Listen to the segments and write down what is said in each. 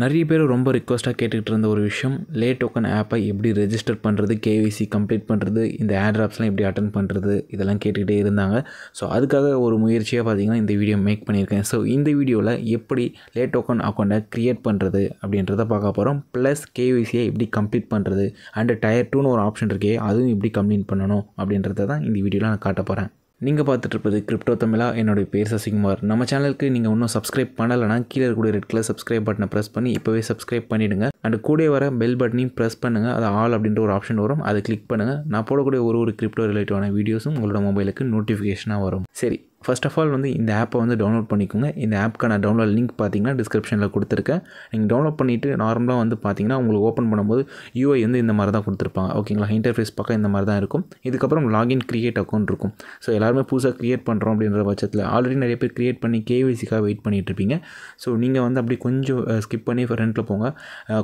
நிறைய பேர் ரொம்ப ரிக்வஸ்ட்டாக கேட்டுக்கிட்டு இருந்த ஒரு விஷயம் லே டோக்கன் ஆப்பை எப்படி ரெஜிஸ்டர் பண்ணுறது கேவிசி கம்ப்ளீட் பண்ணுறது இந்த ஆட்ராப்ஸ்லாம் எப்படி அட்டன் பண்ணுறது இதெல்லாம் கேட்டுக்கிட்டே இருந்தாங்க ஸோ அதுக்காக ஒரு முயற்சியாக பார்த்திங்கன்னா இந்த வீடியோ மேக் பண்ணியிருக்கேன் ஸோ இந்த வீடியோவில் எப்படி லே டோக்கன் அக்கௌண்ட்டை க்ரியேட் பண்ணுறது அப்படின்றத பார்க்க போகிறோம் ப்ளஸ் கேவிசியை எப்படி கம்ப்ளீட் பண்ணுறது அண்டு டயர் டூன்னு ஒரு ஆப்ஷன் இருக்கே அதுவும் எப்படி கம்ப்ளீட் பண்ணணும் அப்படின்றத தான் இந்த வீடியோவில் நான் காட்ட போகிறேன் நீங்கள் பார்த்துட்ருப்பது கிரிப்டோ தமிழா என்னுடைய பேர் சசிகுமார் நம்ம சேனலுக்கு நீங்கள் இன்னும் சப்ஸ்கிரைப் பண்ணலைன்னா கீழே இருக்கக்கூடிய ரெட் கலர் சப்ஸ்கிரைப் பட்டனை ப்ரெஸ் பண்ணி இப்போவே சப்ஸ்கிரைப் பண்ணிவிடுங்க அண்டு கூட வர பெல் பட்டனையும் ப்ரெஸ் பண்ணுங்கள் அது ஆல் அப்படின்ற ஒரு ஆப்ஷன் வரும் அதை கிளிக் பண்ணுங்கள் நான் போடக்கூடிய ஒரு ஒரு கிரிப்டோ ரிலேட்டிவான வீடியோஸும் உங்களோட மொபைலுக்கு நோட்டிஃபிகேஷனாக வரும் சரி ஃபர்ஸ்ட் ஆஃப் ஆல் வந்து இந்த ஆப்பை வந்து டவுன்லோட் பண்ணிக்கோங்க இந்த ஆப்க்கான டவுன்லோட் லிங்க் பார்த்தீங்கன்னா டிஸ்கிரிப்ஷனில் கொடுத்துருக்கேன் நீங்கள் டவுன்லோட் பண்ணிவிட்டு நார்மலாக வந்து பார்த்தீங்கன்னா உங்களுக்கு ஓப்பன் பண்ணும்போது யூஐ வந்து இந்த மாதிரி தான் கொடுத்துருப்பாங்க ஓகேங்களா இன்டர்ஃபேஸ் பக்கம் இந்த மாதிரி தான் இருக்கும் இதுக்கப்புறம் லாகின் கிரியேட் அக்கௌண்ட் இருக்கும் ஸோ எல்லாருமே புதுசாக க்ரியேட் பண்ணுறோம் அப்படின்ற பட்சத்தில் ஆல்ரெடி நிறைய பேர் க்ரியேட் பண்ணி கேவிசிக்காக வெயிட் பண்ணிகிட்டு இருப்பீங்க ஸோ நீங்கள் வந்து அப்படி கொஞ்சம் ஸ்கிப் பண்ணி ஃப்ரெண்டில் போங்க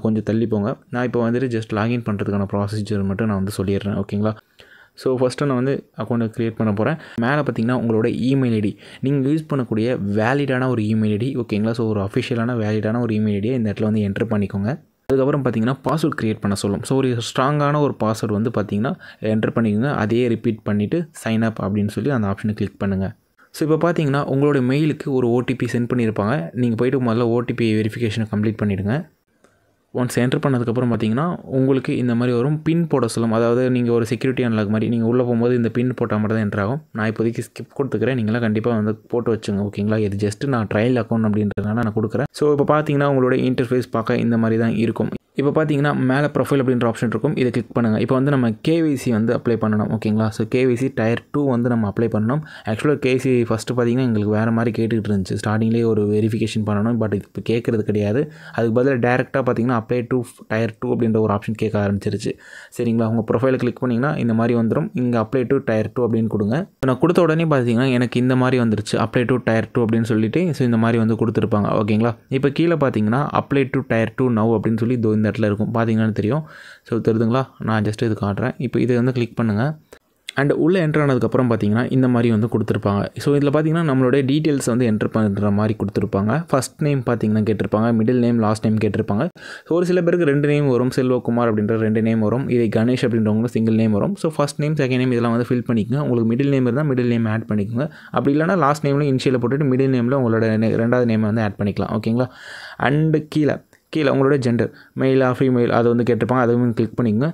கொஞ்சம் தள்ளி போங்க நான் இப்போ வந்துட்டு ஜஸ்ட் லாகின் பண்ணுறதுக்கான ப்ராசீஜர் மட்டும் நான் வந்து சொல்லிடுறேன் ஓகேங்களா ஸோ ஃபஸ்ட்டு நான் வந்து அக்கௌண்ட்டை க்ரியேட் பண்ண போகிறேன் மேலே பார்த்தீங்கன்னா உங்களோட இமெயில் ஐடி நீங்கள் யூஸ் பண்ணக்கூடிய வேலிடான ஒரு இமெயில் ஐடி ஓகேங்களா ஸோ ஒரு அஃபிஷியலான வேலிடான ஒரு இமெயில் ஐடியை இந்த இடத்துல வந்து என்ட்ரு பண்ணிக்கோங்க அதுக்கப்புறம் பார்த்தீங்கன்னா பாஸ்வேர்ட் க்ரியேட் பண்ண சொல்லும் ஸோ ஒரு ஸ்ட்ராங்கான ஒரு பாஸ்வேர்டு வந்து பார்த்தீங்கன்னா என்டர் பண்ணிக்கோங்க அதையே ரிப்பீட் பண்ணிவிட்டு சைன் அப் அப்படின்னு சொல்லி அந்த ஆப்ஷனை கிளிக் பண்ணுங்கள் ஸோ இப்போ பார்த்தீங்கன்னா உங்களோட மெயிலுக்கு ஒரு ஓடிபி சென்ட் பண்ணியிருப்பாங்க நீங்கள் போய்ட்டு முதல்ல ஓடிபி வெரிஃபிகேஷனை கம்ப்ளீட் பண்ணிவிடுங்க ஒன்ஸ் என்ட்ரு பண்ணதுக்கப்புறம் பார்த்தீங்கன்னா உங்களுக்கு இந்த மாதிரி வரும் பின் போட சொல்லும் அதாவது நீங்கள் ஒரு செக்யூரிட்டி அன்லாக் மாதிரி நீங்கள் உள்ளே போகும்போது இந்த பின் போட்டால் மட்டும் தான் என்ட்ரு ஆகும் நான் இப்போதைக்கு ஸ்கிப் கொடுத்துக்கிறேன் நீங்களாம் கண்டிப்பாக வந்து போட்டு வச்சுங்க ஓகேங்களா இது ஜஸ்ட் நான் ட்ரையல் அக்கௌண்ட் அப்படின்றதுனால நான் கொடுக்குறேன் ஸோ இப்போ பார்த்தீங்கன்னா உங்களோட இன்டர்ஃபேஸ் பார்க்க இந்த மாதிரி தான் இருக்கும் இப்போ பார்த்தீங்கன்னா மேலே ப்ரொஃபைல் அப்படின்ற ஆப்ஷன் இருக்கும் இதை கிளிக் பண்ணுங்கள் இப்போ வந்து நம்ம கேவிசி வந்து அப்ளை பண்ணணும் ஓகேங்களா ஸோ கேவிசி டயர் டூ வந்து நம்ம அப்ளை பண்ணணும் ஆக்சுவலாக கேசி ஃபஸ்ட்டு பார்த்தீங்கன்னா எங்களுக்கு வேறு மாதிரி கேட்டுக்கிட்டு இருந்துச்சு ஸ்டார்டிங்லேயே ஒரு வெரிஃபிகேஷன் பண்ணணும் பட் இப்போ கேட்குறது கிடையாது அதுக்கு பதிலாக டேரெக்டாக பார்த்தீங்கன்னா அப்ளை டூ டயர் டூ அப்படின்ற ஒரு ஆப்ஷன் கேட்க ஆரம்பிச்சிருச்சு சரிங்களா உங்கள் ப்ரொஃபைல் கிளிக் பண்ணிங்கன்னா இந்த மாதிரி வந்துடும் இங்கே அப்ளை டு டயர் டூ அப்படின்னு கொடுங்க இப்போ நான் கொடுத்த உடனே பார்த்தீங்கன்னா எனக்கு இந்த மாதிரி வந்துருச்சு அப்ளை டூ டயர் டூ அப்படின்னு சொல்லிட்டு ஸோ இந்த மாதிரி வந்து கொடுத்துருப்பாங்க ஓகேங்களா இப்போ கீழே பார்த்தீங்கன்னா apply to tier two now அப்படின்னு சொல்லி இந்த இடத்துல இருக்கும் பார்த்தீங்கன்னா தெரியும் ஸோ தெரிதுங்களா நான் ஜஸ்ட் இது காட்டுறேன் இப்போ இதை வந்து கிளிக் பண்ணுங்கள் அண்ட் உள்ளே என்ட்ரு ஆனதுக்கப்புறம் பார்த்தீங்கன்னா இந்த மாதிரி வந்து கொடுத்துருப்பாங்க ஸோ இதில் பார்த்தீங்கன்னா நம்மளுடைய டீட்டெயில்ஸ் வந்து என்ட்ரு பண்ணுற மாதிரி கொடுத்துருப்பாங்க ஃபஸ்ட் நேம் பார்த்தீங்கன்னா கேட்டிருப்பாங்க மிடில் நேம் லாஸ்ட் நேம் கேட்டிருப்பாங்க ஸோ ஒரு சில பேருக்கு ரெண்டு நேம் வரும் செல்வகுமார் அப்படின்ற ரெண்டு நேம் வரும் இதை கணேஷ் அப்படின்றவங்களும் சிங்கிள் நேம் வரும் so first name second name இதெல்லாம் வந்து ஃபில் பண்ணிக்கோங்க உங்களுக்கு மிடில் நேம் இருந்தால் மிடில் நேம் ஆட் பண்ணிக்கோங்க அப்படி இல்லைனா லாஸ்ட் நேம்லையும் இன்ஷியலில் போட்டுட்டு மிடில் நேமில் உங்களோட ரெண்டாவது நேம் வந்து ஆட் பண்ணிக்கலாம் ஓகேங்களா அண்டு கீழே கீழே உங்களோட ஜெண்டர் மெயிலாக ஃபீமெயில் அதை வந்து கேட்டிருப்பாங்க அதுவும் கிளிக் பண்ணிக்கோங்க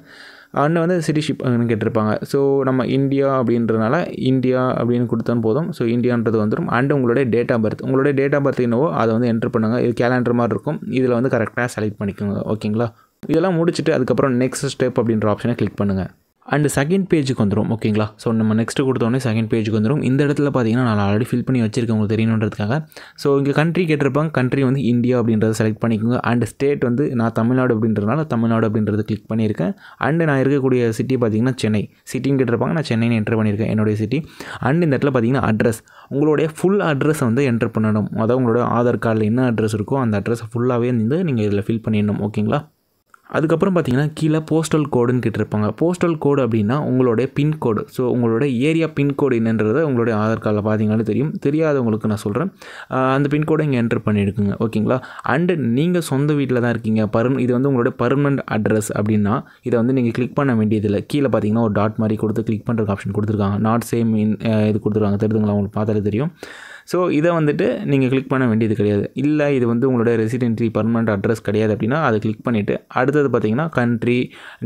அண்ணன் வந்து சிட்டிஷிப்னு கேட்டிருப்பாங்க ஸோ நம்ம இந்தியா அப்படின்றனால இந்தியா அப்படின்னு கொடுத்தாலும் போதும் ஸோ இந்தியான்றது வந்துடும் அண்டு உங்களுடைய டேட் ஆஃப் பர்த் உங்களுடைய டேட் ஆஃப் பர்த் என்னவோ அதை வந்து என்ட்ரு பண்ணுங்கள் இது கேலண்டர் மாதிரி இருக்கும் இதில் வந்து கரெக்டாக செலக்ட் பண்ணிக்கோங்க ஓகேங்களா இதெல்லாம் முடிச்சுட்டு அதுக்கப்புறம் நெக்ஸ்ட் ஸ்டெப் அப்படின்ற ஆப்ஷனை கிளிக் பண்ணுங்கள் அண்டு செகண்ட் பேஜுக்கு வந்துடும் ஓகேங்களா ஸோ நம்ம நெக்ஸ்ட்டு கொடுத்தோடனே செகண்ட் பேஜுக்கு வந்துடும் இந்த இடத்துல பார்த்தீங்கன்னா நான் ஆல்ரெடி ஃபில் பண்ணி வச்சிருக்கேன் உங்களுக்கு தெரியணுன்றதுக்காக ஸோ இங்கே கண்ட்ரி கேட்டிருப்பாங்க கண்ட்ரி வந்து இந்தியா அப்படின்றத செலக்ட் பண்ணிக்கோங்க அண்ட் ஸ்டேட் வந்து நான் தமிழ்நாடு அப்படின்றதுனால தமிழ்நாடு அப்படின்றது கிளிக் பண்ணியிருக்கேன் அண்டு நான் இருக்கக்கூடிய சிட்டி பார்த்தீங்கன்னா சென்னை சிட்டின்னு கேட்டிருப்பாங்க நான் சென்னைன்னு என்ட்ரு பண்ணியிருக்கேன் என்னுடைய சிட்டி அண்ட் இந்த இடத்துல பார்த்தீங்கன்னா அட்ரஸ் உங்களுடைய ஃபுல் அட்ரஸை வந்து என்ட்ரு பண்ணணும் அதாவது உங்களோட ஆதார் கார்டில் என்ன அட்ரஸ் இருக்கோ அந்த அட்ரஸை ஃபுல்லாகவே வந்து நீங்கள் இதில் ஃபில் பண்ணிடணும் ஓகேங்களா அதுக்கப்புறம் பார்த்தீங்கன்னா கீழே போஸ்டல் கோடுன்னு கேட்டிருப்பாங்க போஸ்டல் கோடு அப்படின்னா உங்களுடைய பின்கோடு ஸோ உங்களுடைய ஏரியா பின்கோடு என்னன்றதை உங்களுடைய ஆதார் கார்டில் பார்த்தீங்கன்னாலே தெரியும் தெரியாதவங்களுக்கு நான் சொல்கிறேன் அந்த பின்கோடை இங்கே என்டர் பண்ணியிருக்குங்க ஓகேங்களா அண்டு நீங்கள் சொந்த வீட்டில் தான் இருக்கீங்க பர்ம இது வந்து உங்களுடைய பர்மனண்ட் அட்ரஸ் அப்படின்னா இதை வந்து நீங்கள் கிளிக் பண்ண வேண்டியதில்லை கீழே பார்த்தீங்கன்னா ஒரு டாட் மாதிரி கொடுத்து கிளிக் பண்ணுறதுக்கு ஆப்ஷன் கொடுத்துருக்காங்க நாட் சேம் இன் இது கொடுத்துருக்காங்க தெரிஞ்சுங்களா உங்களுக்கு பார்த்தாலே தெரியும் ஸோ இதை வந்துட்டு நீங்கள் கிளிக் பண்ண வேண்டியது கிடையாது இல்லை இது வந்து உங்களோட ரெசிடென்ட்ரி பர்மனெண்ட் அட்ரஸ் கிடையாது அப்படின்னா அதை கிளிக் பண்ணிவிட்டு அடுத்தது பார்த்தீங்கன்னா கண்ட்ரி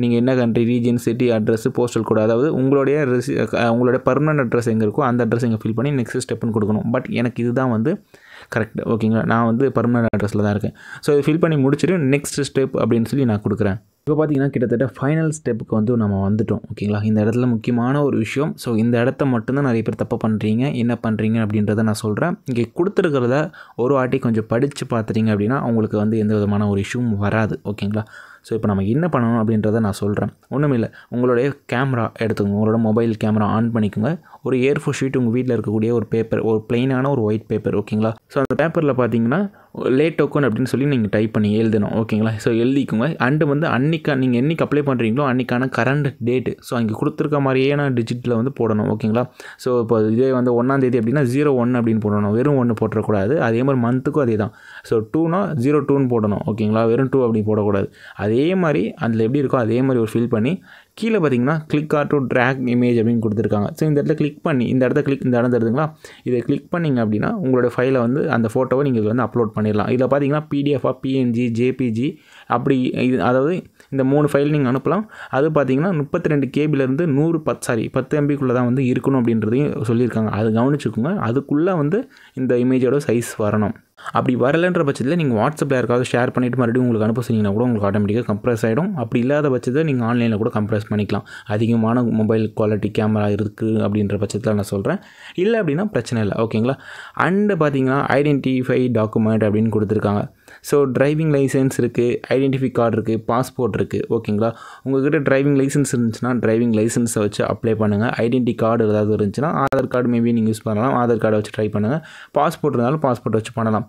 நீங்கள் என்ன country region city address postal கூட அதாவது உங்களுடைய ரெசி உங்களுடைய பர்மனெண்ட் அட்ரஸ் எங்கே இருக்கோ அந்த அட்ரஸ் எங்கே ஃபில் பண்ணி நெக்ஸ்ட் ஸ்டெப்னு கொடுக்கணும் பட் எனக்கு இதுதான் வந்து கரெக்ட் ஓகேங்களா நான் வந்து பர்மனன்ட் அட்ரஸில் தான் இருக்கேன் ஸோ இது ஃபில் பண்ணி முடிச்சுட்டு நெக்ஸ்ட் ஸ்டெப் அப்படின்னு சொல்லி நான் கொடுக்குறேன் இப்போ பார்த்தீங்கன்னா கிட்டத்தட்ட ஃபைனல் ஸ்டெப்புக்கு வந்து நம்ம வந்துட்டோம் ஓகேங்களா இந்த இடத்துல முக்கியமான ஒரு விஷயம் ஸோ இந்த இடத்த மட்டும்தான் நிறைய பேர் தப்பு பண்ணுறீங்க என்ன பண்ணுறீங்க அப்படின்றத நான் சொல்கிறேன் இங்கே கொடுத்துருக்கிறத ஒரு வாட்டி கொஞ்சம் படித்து பார்த்துட்டீங்க அப்படின்னா அவங்களுக்கு வந்து எந்த விதமான ஒரு இஷ்யூவும் வராது ஓகேங்களா ஸோ இப்போ நம்ம என்ன பண்ணணும் அப்படின்றத நான் சொல்கிறேன் ஒன்றும் இல்லை உங்களுடைய கேமரா எடுத்துக்கோங்க உங்களோட மொபைல் கேமரா ஆன் பண்ணிக்கோங்க ஒரு ஏர் ஃபோர் ஷீட் உங்கள் வீட்டில் இருக்கக்கூடிய ஒரு பேப்பர் ஒரு பிளெயினான ஒரு ஒயிட் பேப்பர் ஓகேங்களா ஸோ அந்த பேப்பரில் பார்த்தீங்கன்னா லேட் டோக்கன் அப்படின்னு சொல்லி நீங்கள் டைப் பண்ணி எழுதணும் ஓகேங்களா ஸோ எழுதிக்கோங்க அண்டு வந்து அன்றைக்கா நீங்கள் என்றைக்கு அப்ளை பண்ணுறீங்களோ அன்றைக்கான கரண்ட் டேட்டு ஸோ அங்கே கொடுத்துருக்க மாதிரியே நான் டிஜிட்டில் வந்து போடணும் ஓகேங்களா ஸோ இப்போ இதே வந்து ஒன்றாந்தேதி அப்படின்னா ஜீரோ ஒன் அப்படின்னு போடணும் வெறும் ஒன்று போட்டுறக்கூடாது அதே மாதிரி மந்த்துக்கும் அதே தான் ஸோ டூனா ஜீரோ டூன்னு போடணும் ஓகேங்களா வெறும் டூ அப்படி போடக்கூடாது அதே மாதிரி அதில் எப்படி இருக்கோ அதே மாதிரி ஒரு ஃபில் பண்ணி கீழே பார்த்தீங்கன்னா click or to drag image அப்படின்னு கொடுத்துருக்காங்க ஸோ இந்த இடத்துல கிளிக் பண்ணி இந்த இடத்த கிளிக் இந்த இடம் தருதுங்களா இதை கிளிக் பண்ணிங்க அப்படின்னா உங்களோட ஃபைலை வந்து அந்த ஃபோட்டோவை நீங்கள் வந்து அப்லோட் பண்ணிடலாம் இதில் பார்த்தீங்கன்னா பிடிஎஃபாக பிஎன்ஜி ஜேபிஜி அப்படி இது அதாவது இந்த மூணு ஃபைல் நீங்கள் அனுப்பலாம் அது பார்த்தீங்கன்னா முப்பத்தி ரெண்டு கேபிலேருந்து நூறு பத் சாரி பத்து எம்பிக்குள்ளே தான் வந்து இருக்கணும் அப்படின்றதையும் சொல்லியிருக்காங்க அது கவனிச்சுக்கோங்க அதுக்குள்ளே வந்து இந்த இமேஜோட சைஸ் வரணும் அப்படி வரலன்ற பட்சத்தில் நீங்கள் வாட்ஸ்அப்பில் யாருக்காவது ஷேர் பண்ணிவிட்டு மறுபடியும் உங்களுக்கு அனுப்ப சொன்னீங்கன்னா கூட உங்களுக்கு ஆட்டோமேட்டிக்காக கம்ப்ரஸ் ஆகிடும் அப்படி இல்லாத பட்சத்தில் நீங்கள் ஆன்லைனில் கூட கம்ப்ரஸ் பண்ணிக்கலாம் அதிகமான மொபைல் குவாலிட்டி கேமரா இருக்குது அப்படின்ற பட்சத்தில் நான் சொல்கிறேன் இல்லை அப்படின்னா பிரச்சனை இல்லை ஓகேங்களா அண்டு பார்த்தீங்கன்னா ஐடென்டிஃபை டாக்குமெண்ட் அப்படின்னு கொடுத்துருக்காங்க ஸோ டிரைவிங் லைசன்ஸ் இருக்குது ஐடென்டிஃபை கார்டு இருக்குது பாஸ்போர்ட் இருக்குது ஓகேங்களா உங்கள்கிட்ட டிரைவிங் லைசன்ஸ் இருந்துச்சுன்னா டிரைவிங் லைசன்ஸை வச்சு அப்ளை பண்ணுங்கள் ஐடென்டி கார்டு ஏதாவது இருந்துச்சுன்னா ஆதார் கார்டு மேபி நீங்கள் யூஸ் பண்ணலாம் ஆதார் கார்டை வச்சு ட்ரை பண்ணுங்கள் பாஸ்போர்ட் இருந்தாலும் பாஸ்போர்ட் வச்சு பண்ணலாம்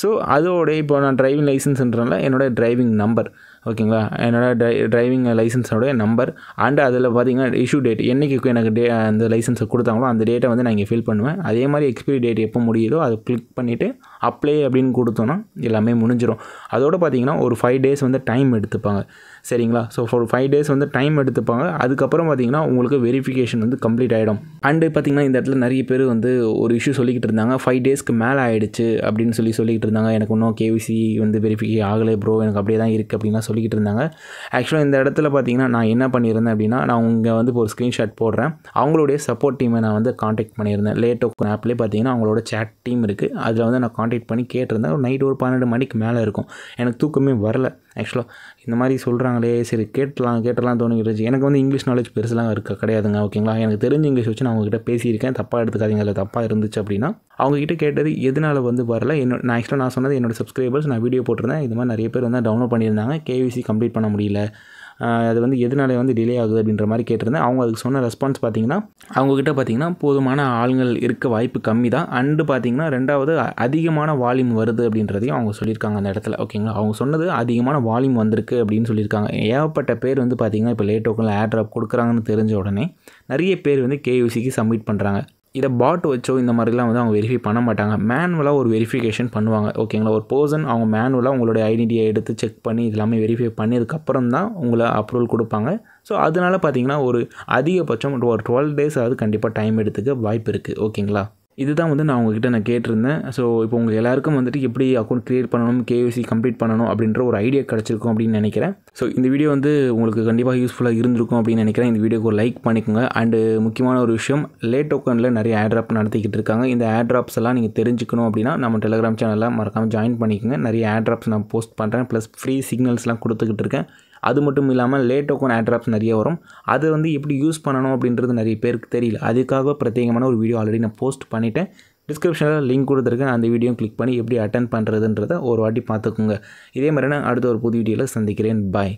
ஸோ அதோடய இப்போ நான் டிரைவிங் லைசன்ஸ்ன்றதுனால என்னோடய டிரைவிங் நம்பர் ஓகேங்களா என்னோடய ட்ரை ட்ரைவிங் லைசன்ஸோடைய நம்பர் அண்டு அதில் பார்த்திங்கன்னா இஷ்யூ டேட் என்றைக்கு எனக்கு டே அந்த லைசன்ஸை கொடுத்தாங்களோ அந்த டேட்டை வந்து நான் இங்கே ஃபில் பண்ணுவேன் அதே மாதிரி எக்ஸ்பிரி டேட் எப்போ முடியுதோ அதை கிளிக் பண்ணிவிட்டு அப்ளை அப்படின்னு கொடுத்தோன்னா எல்லாமே முடிஞ்சிடும் அதோடு பார்த்திங்கன்னா ஒரு ஃபைவ் டேஸ் வந்து டைம் எடுத்துப்பாங்க சரிங்களா ஸோ ஃபோர் ஃபைவ் டேஸ் வந்து டைம் எடுத்துப்பாங்க அதுக்கப்புறம் பார்த்திங்கன்னா உங்களுக்கு வெரிஃபிகேஷன் வந்து கம்ப்ளீட் ஆகிடும் அண்டு பார்த்திங்கன்னா இந்த இடத்துல நிறைய பேர் வந்து ஒரு இஷ்யூ சொல்லிக்கிட்டு இருந்தாங்க ஃபைவ் டேஸ்க்கு மேலே ஆகிடுச்சு அப்படின்னு சொல்லி சொல்லிக்கிட்டு இருந்தாங்க எனக்கு இன்னும் கேவிசி வந்து வெரிஃபிகே ஆகலை ப்ரோ எனக்கு அப்படியே தான் இருக்குது அப்படின்னா சொல்லிக்கிட்டு இருந்தாங்க ஆக்சுவலாக இந்த இடத்துல பார்த்தீங்கன்னா நான் என்ன பண்ணியிருந்தேன் அப்படின்னா நான் உங்கள் வந்து ஒரு ஸ்க்ரீன்ஷாட் போடுறேன் அவங்களுடைய சப்போர்ட் டீமை நான் வந்து காண்டாக்ட் பண்ணியிருந்தேன் லேட் டோக்கன் ஆப்லேயே பார்த்தீங்கன்னா அவங்களோட சேட் டீம் இருக்குது அதில் வந்து நான் காண்டாக்ட் பண்ணி கேட்டிருந்தேன் ஒரு நைட் ஒரு பன்னெண்டு மணிக்கு மேலே இருக்கும் எனக்கு தூக்கமே வரல ஆக்சுவலாக இந்த மாதிரி சொல்கிறாங்களே சரி கேட்டலாம் கேட்டலாம் தோணிக்கிட்டு எனக்கு வந்து இங்கிலீஷ் நாலேஜ் பெருசுலாம் இருக்க கிடையாதுங்க ஓகேங்களா எனக்கு தெரிஞ்ச இங்கிலீஷ் வச்சு நான் அவங்ககிட்ட பேசியிருக்கேன் தப்பாக எடுத்துக்காதீங்க இல்லை தப்பாக இருந்துச்சு அப்படின்னா அவங்ககிட்ட கேட்டது எதனால் வந்து வரல என்ன நான் ஆக்சுவலாக நான் சொன்னது என்னோடய சப்ஸ்கிரைபர்ஸ் நான் வீடியோ போட்டிருந்தேன் இது மாதிரி நிறைய பேர் வந்து டவுன்லோட் பண்ணியிருந்தாங்க கேவிசி கம்ப்ளீட் பண்ண முடியல அது வந்து எதனாலே வந்து டிலே ஆகுது அப்படின்ற மாதிரி கேட்டிருந்தேன் அவங்க அதுக்கு சொன்ன ரெஸ்பான்ஸ் பார்த்தீங்கன்னா அவங்கக்கிட்ட பார்த்தீங்கன்னா போதுமான ஆளுங்கள் இருக்க வாய்ப்பு கம்மி தான் அண்டு பார்த்தீங்கன்னா ரெண்டாவது அதிகமான வால்யூம் வருது அப்படின்றதையும் அவங்க சொல்லியிருக்காங்க அந்த இடத்துல ஓகேங்களா அவங்க சொன்னது அதிகமான வால்யூம் வந்திருக்கு அப்படின்னு சொல்லியிருக்காங்க ஏகப்பட்ட பேர் வந்து பார்த்திங்கன்னா இப்போ லேட் டோக்கனில் ஏர் ட்ராப் கொடுக்குறாங்கன்னு தெரிஞ்ச உடனே நிறைய பேர் வந்து கேயூசிக்கு சப்மிட் பண்ணுறாங்க இதை பாட் வச்சோ இந்த மாதிரிலாம் வந்து அவங்க வெரிஃபை பண்ண மாட்டாங்க மேனுவலாக ஒரு வெரிஃபிகேஷன் பண்ணுவாங்க ஓகேங்களா ஒரு பர்சன் அவங்க மேனுவலாக உங்களுடைய ஐடென்டியை எடுத்து செக் பண்ணி இதெல்லாமே வெரிஃபை பண்ணியதுக்கப்புறம் தான் உங்களை அப்ரூவல் கொடுப்பாங்க ஸோ அதனால் பார்த்தீங்கன்னா ஒரு அதிகபட்சம் ஒரு டுவெல் டேஸ் அது கண்டிப்பாக டைம் எடுத்துக்க வாய்ப்பு இருக்குது ஓகேங்களா இதுதான் வந்து நான் உங்ககிட்ட நான் கேட்டிருந்தேன் ஸோ இப்போ உங்கள் எல்லாருக்கும் வந்துட்டு எப்படி அக்கௌண்ட் க்ரியேட் பண்ணணும் கேவிசி கம்ப்ளீட் பண்ணணும் அப்படின்ற ஒரு ஐடியா கிடச்சிருக்கும் அப்படின்னு நினைக்கிறேன் ஸோ இந்த வீடியோ வந்து உங்களுக்கு கண்டிப்பாக யூஸ்ஃபுல்லாக இருந்திருக்கும் அப்படின்னு நினைக்கிறேன் இந்த வீடியோக்கு ஒரு லைக் பண்ணிக்கோங்க அண்டு முக்கியமான ஒரு விஷயம் லேட் டோக்கனில் நிறைய ஆட்ராப் நடத்திக்கிட்டு இருக்காங்க இந்த ஆட்ராப்ஸ் எல்லாம் நீங்கள் தெரிஞ்சுக்கணும் அப்படின்னா நம்ம டெலிகிராம் சேனலில் மறக்காமல் ஜாயின் பண்ணிக்கோங்க நிறைய ஆட்ராப்ஸ் நான் போஸ்ட் பண்ணுறேன் ப்ளஸ் ஃப்ரீ சிக்னல்ஸ்லாம் கொடுத்துக்கிட்டு இருக்கேன் அது மட்டும் இல்லாமல் லே டோக்கன் ஆட்ராப்ஸ் நிறைய வரும் அதை வந்து எப்படி யூஸ் பண்ணணும் அப்படின்றது நிறைய பேருக்கு தெரியல அதுக்காக பிரத்யேகமான ஒரு வீடியோ ஆல்ரெடி நான் போஸ்ட் பண்ணிவிட்டேன் டிஸ்கிரிப்ஷனில் லிங்க் கொடுத்துருக்கேன் அந்த வீடியோ கிளிக் பண்ணி எப்படி அட்டன் பண்ணுறதுன்றதை ஒரு வாட்டி பார்த்துக்குங்க இதே மாதிரி நான் அடுத்த ஒரு புது வீடியோவில் சந்திக்கிறேன் பாய்